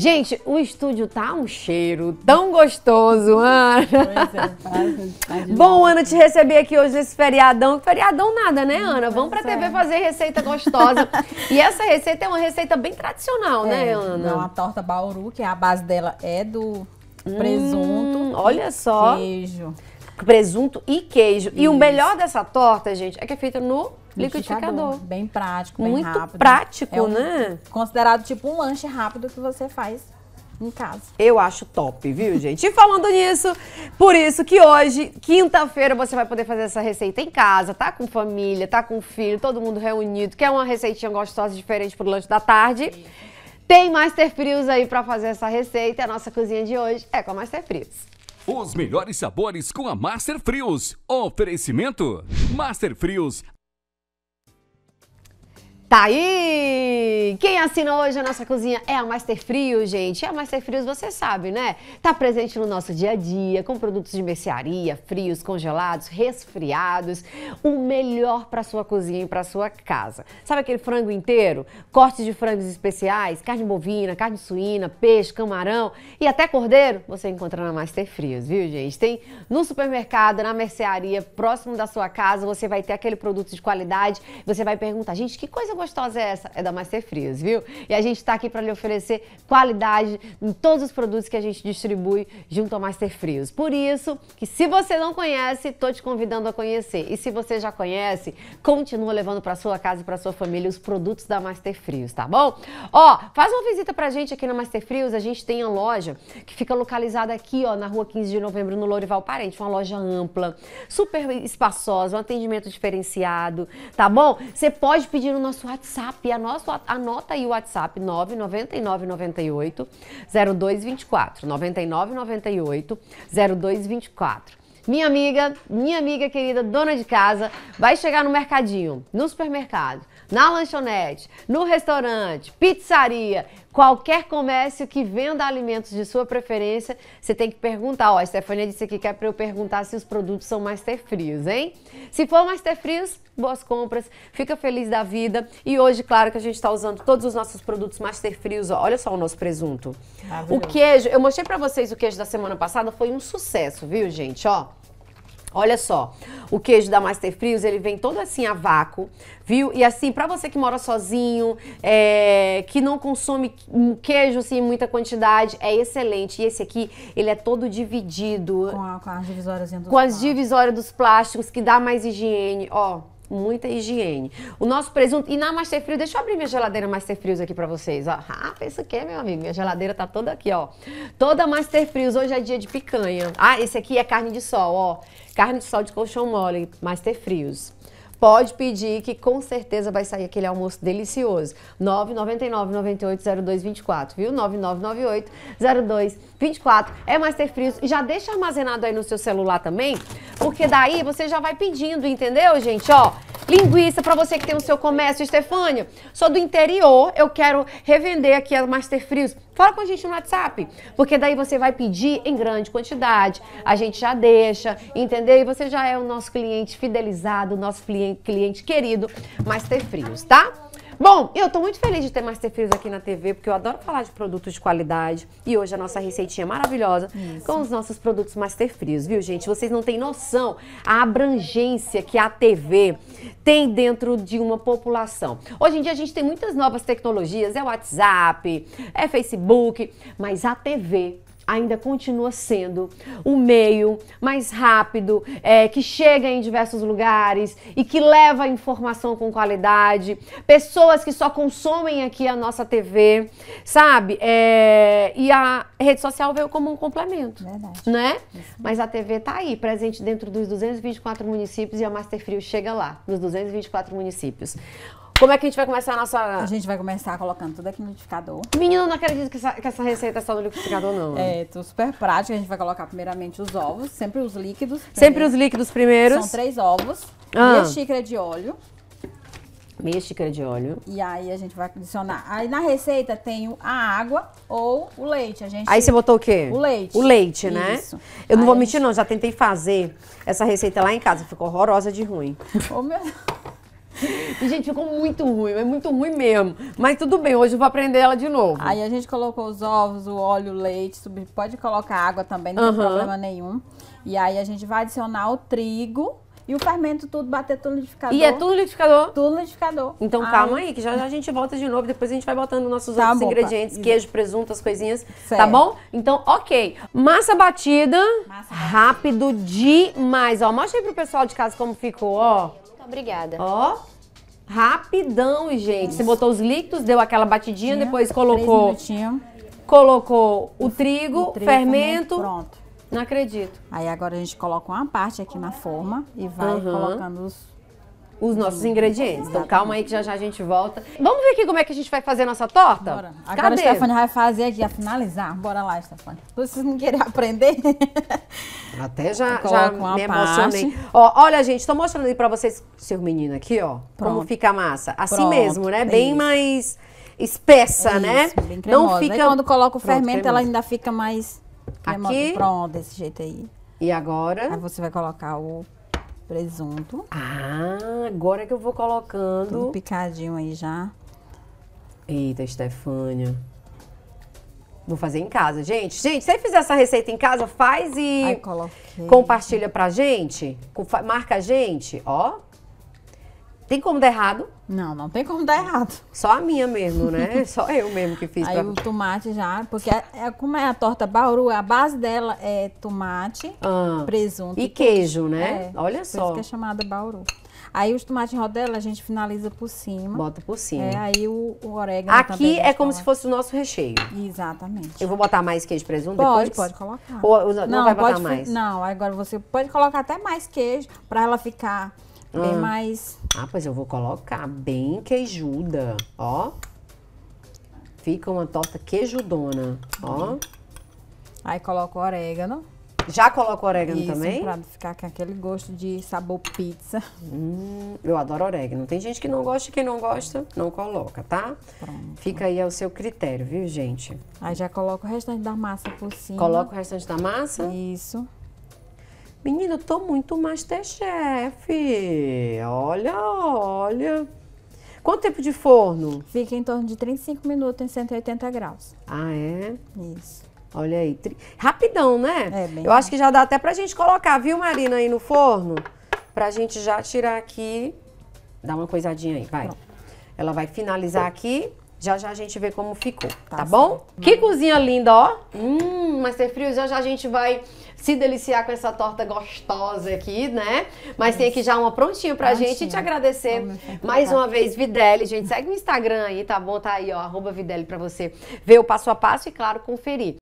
Gente, o estúdio tá um cheiro tão gostoso, Ana. Pois é, Bom, Ana, te receber aqui hoje nesse feriadão. Feriadão nada, né, Ana? Tá Vamos pra TV fazer receita gostosa. e essa receita é uma receita bem tradicional, né, é, né, Ana? É uma torta bauru, que é a base dela é do hum, presunto. Hum, olha só. Queijo. Presunto e queijo. Isso. E o melhor dessa torta, gente, é que é feita no liquidificador. Bem prático, bem Muito rápido. prático, é um, né? Considerado tipo um lanche rápido que você faz em casa. Eu acho top, viu, gente? E falando nisso, por isso que hoje, quinta-feira, você vai poder fazer essa receita em casa, tá com família, tá com filho, todo mundo reunido, quer é uma receitinha gostosa diferente pro lanche da tarde. Tem Master Frios aí para fazer essa receita. A nossa cozinha de hoje é com a Master Frios. Os melhores sabores com a Master Frios. Oferecimento: Master Frios, Tá aí! Quem assina hoje a nossa cozinha é a Master Frios, gente. É a Master Frios, você sabe, né? Tá presente no nosso dia a dia, com produtos de mercearia, frios, congelados, resfriados, o melhor para sua cozinha e para sua casa. Sabe aquele frango inteiro? Cortes de frangos especiais, carne bovina, carne suína, peixe, camarão e até cordeiro, você encontra na Master Frios, viu, gente? Tem no supermercado, na mercearia, próximo da sua casa, você vai ter aquele produto de qualidade, você vai perguntar, gente, que coisa gostosa é essa? É da Master Frios, viu? E a gente está aqui para lhe oferecer qualidade em todos os produtos que a gente distribui junto à Master Frios. Por isso que se você não conhece, tô te convidando a conhecer. E se você já conhece, continua levando para sua casa e para sua família os produtos da Master Frios, tá bom? Ó, faz uma visita pra gente aqui na Master Frios, a gente tem a loja que fica localizada aqui, ó, na rua 15 de novembro, no Lorival Parente, uma loja ampla, super espaçosa, um atendimento diferenciado, tá bom? Você pode pedir no nosso WhatsApp. Anota, anota aí o WhatsApp 99998 0224. 9998 0224. Minha amiga, minha amiga querida, dona de casa, vai chegar no mercadinho, no supermercado na lanchonete, no restaurante, pizzaria, qualquer comércio que venda alimentos de sua preferência, você tem que perguntar. Ó, a Stefania disse aqui que é para eu perguntar se os produtos são master frios, hein? Se for master frios, boas compras, fica feliz da vida. E hoje, claro, que a gente está usando todos os nossos produtos master frios. Ó, olha só o nosso presunto. O queijo, eu mostrei para vocês o queijo da semana passada, foi um sucesso, viu, gente? Ó. Olha só, o queijo da Master Frios, ele vem todo assim a vácuo, viu? E assim, para você que mora sozinho, é, que não consome queijo assim em muita quantidade, é excelente. E esse aqui, ele é todo dividido. Com, a, com as divisórias dos Com as plásticos. divisórias dos plásticos, que dá mais higiene, ó muita higiene. O nosso presunto. E na Master Frio, deixa eu abrir minha geladeira Master Frios aqui para vocês. Ó. Ah, pensa que é, meu amigo. Minha geladeira tá toda aqui, ó. Toda Master Frios. Hoje é dia de picanha. Ah, esse aqui é carne de sol, ó. Carne de sol de colchão mole, Master Frios pode pedir que com certeza vai sair aquele almoço delicioso. 999 980224 viu? 9998 0224 é Master Frios. Já deixa armazenado aí no seu celular também, porque daí você já vai pedindo, entendeu, gente? Ó, Linguiça para você que tem o seu comércio, Estefânia. Sou do interior, eu quero revender aqui a Master Frios. Fala com a gente no WhatsApp, porque daí você vai pedir em grande quantidade. A gente já deixa, entendeu? E você já é o nosso cliente fidelizado, nosso cliente, cliente querido, Master Frios, tá? Bom, eu estou muito feliz de ter Masterfills aqui na TV, porque eu adoro falar de produtos de qualidade. E hoje a nossa receitinha é maravilhosa Isso. com os nossos produtos Masterfrios, viu, gente? Vocês não têm noção a abrangência que a TV tem dentro de uma população. Hoje em dia a gente tem muitas novas tecnologias, é WhatsApp, é Facebook, mas a TV ainda continua sendo o meio mais rápido, é, que chega em diversos lugares e que leva informação com qualidade, pessoas que só consomem aqui a nossa TV, sabe? É, e a rede social veio como um complemento, Verdade. né? Isso. Mas a TV tá aí, presente dentro dos 224 municípios e a Frio chega lá, nos 224 municípios. Como é que a gente vai começar a nossa. A gente vai começar colocando tudo aqui no liquidificador. Menino, não acredito que essa, que essa receita é só no liquidificador, não. É, tô super prática. A gente vai colocar primeiramente os ovos, sempre os líquidos. Primeiro. Sempre os líquidos primeiros. São três ovos, ah. meia xícara de óleo. Meia xícara de óleo. E aí a gente vai adicionar. Aí na receita tem a água ou o leite. A gente... Aí você botou o quê? O leite. O leite, né? Isso. Eu aí não vou mentir, gente... não. Já tentei fazer essa receita lá em casa. Ficou horrorosa de ruim. Ô, meu e, gente, ficou muito ruim, é muito ruim mesmo. Mas tudo bem, hoje eu vou aprender ela de novo. Aí a gente colocou os ovos, o óleo, o leite, pode colocar água também, não uhum. tem problema nenhum. E aí a gente vai adicionar o trigo. E o fermento tudo, bater tudo no liquidificador. E é tudo no liquidificador? Tudo no liquidificador. Então aí. calma aí, que já, já, a gente volta de novo. Depois a gente vai botando nossos tá outros bom, ingredientes, tá. queijo, presunto, as coisinhas. Tá certo. Tá bom? Então, ok. Massa batida. Massa batida. Rápido demais. Ó, mostra aí pro pessoal de casa como ficou, ó. Muito então, obrigada. Ó. Rapidão, gente. Você botou os líquidos, deu aquela batidinha, Tinha, depois colocou. Colocou o, trigo, o trigo fermento. Pronto. Não acredito. Aí agora a gente coloca uma parte aqui na forma e vai uhum. colocando os os nossos ingredientes. Então calma aí que já já a gente volta. Vamos ver aqui como é que a gente vai fazer a nossa torta? Bora. Agora Cadê? a Stefania vai fazer aqui, a finalizar. Bora lá, Stefania. Vocês não querem aprender? Até já, já me emocionei. Ó, olha, gente, tô mostrando aí pra vocês, seu menino aqui, ó, Pronto. como fica a massa. Assim Pronto, mesmo, né? É bem isso. mais espessa, é né? isso, né? Bem não fica aí quando coloca o Pronto, fermento, cremosa. ela ainda fica mais cremosa. Aqui. Pronto, desse jeito aí. E agora? Aí você vai colocar o presunto. Ah, agora que eu vou colocando. Tudo picadinho aí já. Eita, Estefânia. Vou fazer em casa, gente. Gente, se você fizer essa receita em casa, faz e Ai, compartilha pra gente. Marca a gente, ó. Tem como dar errado? Não, não tem como dar errado. Só a minha mesmo, né? Só eu mesmo que fiz. Aí pra... o tomate já, porque é, é, como é a torta bauru, a base dela é tomate, ah, presunto e queijo, que... né? É, Olha só. Isso que é chamada bauru. Aí os tomates em rodela a gente finaliza por cima. Bota por cima. É, aí o, o orégano Aqui é como se fosse o nosso recheio. Exatamente. Eu vou botar mais queijo presunto pode, depois? Pode, colocar. Ou, ou não, não, vai botar mais? Não, agora você pode colocar até mais queijo para ela ficar Bem ah. mais. Ah, pois eu vou colocar bem queijuda, ó. Fica uma torta queijudona, ó. Aí coloco orégano. Já coloco orégano Isso, também? pra ficar com aquele gosto de sabor pizza. Hum, eu adoro orégano. Tem gente que não gosta e quem não gosta, não coloca, tá? Pronto. Fica aí ao seu critério, viu, gente? Aí já coloco o restante da massa por cima. Coloca o restante da massa? Isso. Isso. Menina, eu tô muito Masterchef. Olha, olha. Quanto tempo de forno? Fica em torno de 35 minutos em 180 graus. Ah, é? Isso. Olha aí. Tri... Rapidão, né? É, bem Eu acho que já dá até pra gente colocar, viu, Marina, aí no forno? Pra gente já tirar aqui. Dá uma coisadinha aí, vai. Pronto. Ela vai finalizar aqui. Já já a gente vê como ficou, tá, tá bom? Que cozinha linda, ó. Hum, mas ser frio, já já a gente vai se deliciar com essa torta gostosa aqui, né? Mas Isso. tem aqui já uma prontinha pra prontinha. gente e te agradecer mais uma vez, Videli. Gente, segue no Instagram aí, tá bom? Tá aí, ó, arroba Videli pra você ver o passo a passo e, claro, conferir.